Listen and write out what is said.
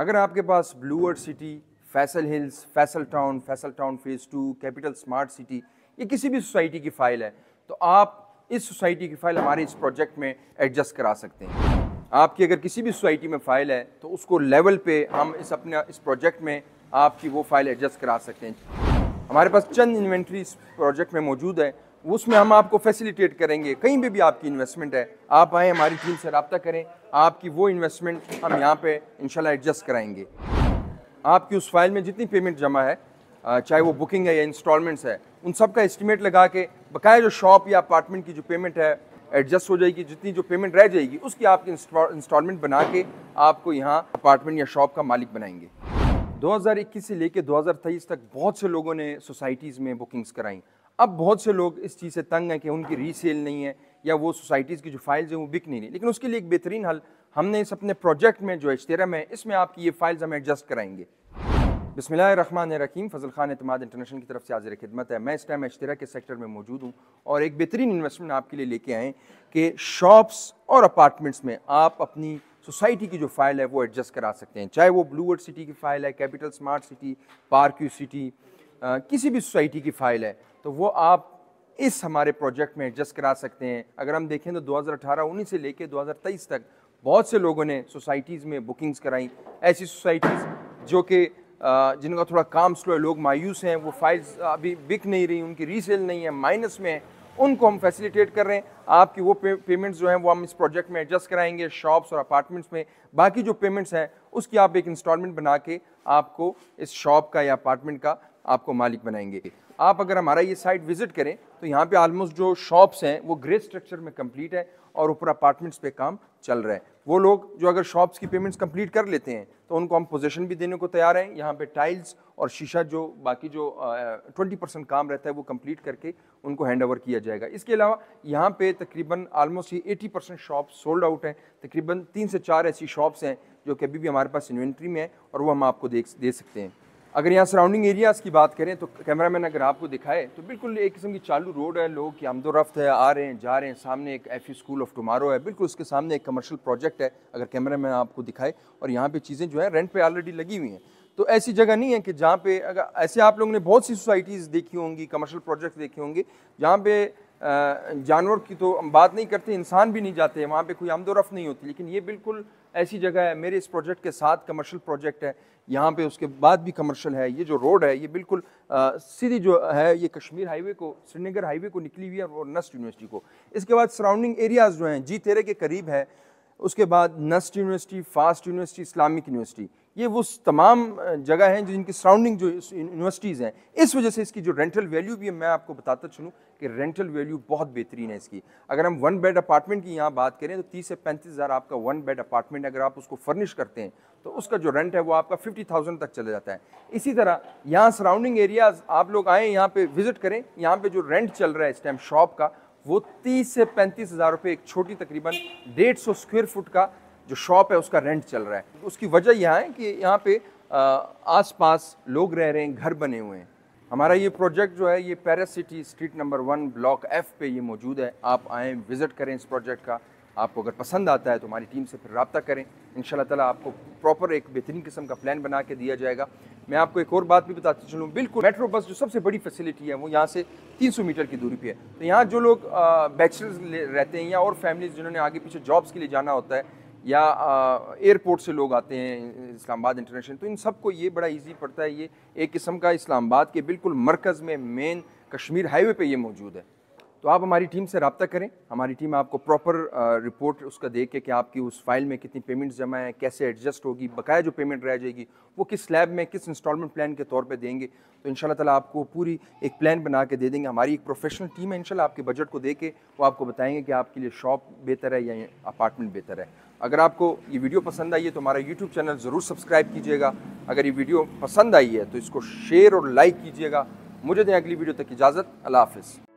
अगर आपके पास blue earth city Faisal hills Faisal town Faisal town phase two capital smart city ये किसी भी सोसाइटी की फ़ाइल है तो आप इस सोसाइटी की फ़ाइल हमारे इस प्रोजेक्ट में एडजस्ट करा सकते हैं आपकी अगर किसी भी सोसाइटी में फ़ाइल है तो उसको लेवल पे हम इस अपने इस प्रोजेक्ट में आपकी वो फ़ाइल एडजस्ट करा सकते हैं हमारे पास चंद इन्वेंट्री इस प्रोजेक्ट में मौजूद है उसमें हम आपको फैसिलिटेट करेंगे कहीं पर भी आपकी इन्वेस्टमेंट है आप आएँ हमारी टीम से रबता करें आपकी वो इन्वेस्टमेंट हम यहाँ पे इनशाला एडजस्ट कराएंगे आपकी उस फाइल में जितनी पेमेंट जमा है चाहे वो बुकिंग है या इंस्टॉलमेंट्स है उन सब का एस्टिमेट लगा के बकाया जो शॉप या अपार्टमेंट की जो पेमेंट है एडजस्ट हो जाएगी जितनी जो पेमेंट रह जाएगी उसकी आपकी इंस्टॉलमेंट बना के आपको यहाँ अपार्टमेंट या शॉप का मालिक बनाएंगे 2021 से लेकर 2023 तक बहुत से लोगों ने सोसाइटीज़ में बुकिंग्स कराई अब बहुत से लोग इस चीज़ से तंग हैं कि उनकी रीसेल नहीं है या वो सोसाइटीज़ की जो फाइल्स हैं वो बिक नहीं रही लेकिन उसके लिए एक बेहतरीन हल हमने इस अपने प्रोजेक्ट में जो एच है इसमें आपकी ये फाइल्स हम एडजस्ट कराएंगे बसमिल रकीम फजल खान अतमाद इंटरनेशनल की तरफ से हाजिर खिदमत है मैं इस टाइम इश्तरा के सेक्टर में मौजूद हूँ और एक बेहतरीन इन्वेस्टमेंट आपके लिए लेके आएँ कि शॉप्स और अपार्टमेंट्स में आप अपनी सोसाइटी की जो फाइल है वो एडजस्ट करा सकते हैं चाहे वो ब्लूवर्ड सिटी की फाइल है capital smart city park view city किसी भी सोसाइटी की फ़ाइल है तो वो आप इस हमारे प्रोजेक्ट में एडजस्ट करा सकते हैं अगर हम देखें तो 2018-19 से लेकर 2023 तक बहुत से लोगों ने सोसाइटीज़ में बुकिंग्स कराई ऐसी सोसाइटीज़ जो कि जिनका थोड़ा काम स्लो है लोग मायूस हैं वो फाइल्स अभी बिक नहीं रही उनकी रीसेल नहीं है माइनस में है उनको हम फैसिलिटेट कर रहे हैं आपकी वो पेमेंट्स जो हैं वो हम इस प्रोजेक्ट में एडजस्ट कराएंगे शॉप्स और अपार्टमेंट्स में बाकी जो पेमेंट्स हैं उसकी आप एक इंस्टॉलमेंट बना के आपको इस शॉप का या अपार्टमेंट का आपको मालिक बनाएंगे आप अगर हमारा ये साइट विज़िट करें तो यहाँ पे आलमोस्ट जो शॉप्स हैं वो ग्रे स्ट्रक्चर में कंप्लीट है और ऊपर अपार्टमेंट्स पे काम चल रहा है वो लोग जो अगर शॉप्स की पेमेंट्स कंप्लीट कर लेते हैं तो उनको हम पोजीशन भी देने को तैयार हैं यहाँ पे टाइल्स और शीशा जो बाकी जो ट्वेंटी परसेंट काम रहता है वो कंप्लीट करके उनको हैंड ओवर किया जाएगा इसके अलावा यहाँ पे तकरीबन आलमोस्ट ये eighty percent shop sold out हैं तकरीबन तीन से चार ऐसी शॉप्स हैं जो कि अभी भी हमारे पास इन्वेंट्री में है और वो हम आपको दे सकते हैं अगर यहाँ सराउंडिंग एरियाज़ की बात करें तो कैमरामैन अगर आपको दिखाए तो बिल्कुल एक किस्म की चालू रोड है लोग की आमदोरफ्त है आ रहे हैं जा रहे हैं सामने एक एफ स्कूल ऑफ टुमारो है बिल्कुल उसके सामने एक कमर्शियल प्रोजेक्ट है अगर कैमरामैन आपको दिखाए और यहाँ पे चीज़ें जो है रेंट पे ऑलरेडी लगी हुई हैं तो ऐसी जगह नहीं है कि जहाँ पे अगर ऐसे आप लोगों ने बहुत सी सोसाइटीज़ देखी होंगी कमर्शियल प्रोजेक्ट देखे होंगे जहाँ पे जानवर की तो हम बात नहीं करते इंसान भी नहीं जाते वहाँ पे कोई आमदोरफ नहीं होती लेकिन ये बिल्कुल ऐसी जगह है मेरे इस प्रोजेक्ट के साथ कमर्शियल प्रोजेक्ट है यहाँ पे उसके बाद भी कमर्शियल है ये जो रोड है ये बिल्कुल सीधी जो है ये कश्मीर हाईवे को श्रीनगर हाईवे को निकली हुई है और नस्ट यूनिवर्सिटी को इसके बाद सराउंडिंग एरियाज़ जो हैं जी तेरह के करीब है उसके बाद NUST university FAST university Islamic university ये वो तमाम जगह हैं जो इनकी सराउंडिंग जो यूनिवर्सिटीज़ हैं इस वजह से इसकी जो रेंटल वैल्यू भी है मैं आपको बताता चलूँ कि रेंटल वैल्यू बहुत बेहतरीन है इसकी अगर हम वन बेड अपार्टमेंट की यहाँ बात करें तो तीस से पैंतीस हज़ार आपका वन बेड अपार्टमेंट अगर आप उसको फर्निश करते हैं तो उसका जो रेंट है वो आपका फिफ्टी थाउजेंड तक चला जाता है इसी तरह यहाँ सराउंडिंग एरियाज आप लोग आएँ यहाँ पर विज़िट करें यहाँ पर जो रेंट चल रहा है इस टाइम शॉप का वो तीस से पैंतीस हज़ार रुपये एक छोटी तकरीबन डेढ़ सौ स्क्वेयर फुट का जो शॉप है उसका रेंट चल रहा है उसकी वजह यह है कि यहाँ पे आसपास लोग रह रहे हैं घर बने हुए हैं हमारा ये प्रोजेक्ट जो है ये Paris city street number one block F पे ये मौजूद है आप आएँ विज़िट करें इस प्रोजेक्ट का आपको अगर पसंद आता है तो हमारी टीम से फिर रबता करें इन ताला आपको प्रॉपर एक बेहतरीन किस्म का प्लान बना के दिया जाएगा मैं आपको एक और बात भी बताते चलूँ बिल्कुल मेट्रो बस जो सबसे बड़ी फैसिलिटी है वो यहाँ से 300 मीटर की दूरी पे है तो यहाँ जो लोग बैचलर्स रहते हैं या और फैमिलीज जिन्होंने आगे पीछे जॉब्स के लिए जाना होता है या एयरपोर्ट से लोग आते हैं इस्लामाबाद इंटरनेशनल तो इन सबको ये बड़ा इजी पड़ता है ये एक किस्म का इस्लामाबाद के बिल्कुल मरकज़ में मेन कश्मीर हाईवे पे ये मौजूद है तो आप हमारी टीम से रबता करें हमारी टीम आपको प्रॉपर रिपोर्ट उसका देख के कि आपकी उस फाइल में कितनी पेमेंट्स जमा है कैसे एडजस्ट होगी बकाया जो पेमेंट रह जाएगी वो किस स्लैब में किस इंस्टॉलमेंट प्लान के तौर पे देंगे तो इन ताला आपको पूरी एक प्लान बना के दे देंगे हमारी एक प्रोफेशनल टीम है इनशाला आपके बजट को दे के वो आपको बताएंगे कि आपके लिए शॉप बेहतर है या अपार्टमेंट बेहतर है अगर आपको ये वीडियो पसंद आई है तो हमारा यूट्यूब चैनल ज़रूर सब्सक्राइब कीजिएगा अगर ये वीडियो पसंद आई है तो इसको शेयर और लाइक कीजिएगा मुझे दें अगली वीडियो तक इजाज़त अल्लाह हाफिज़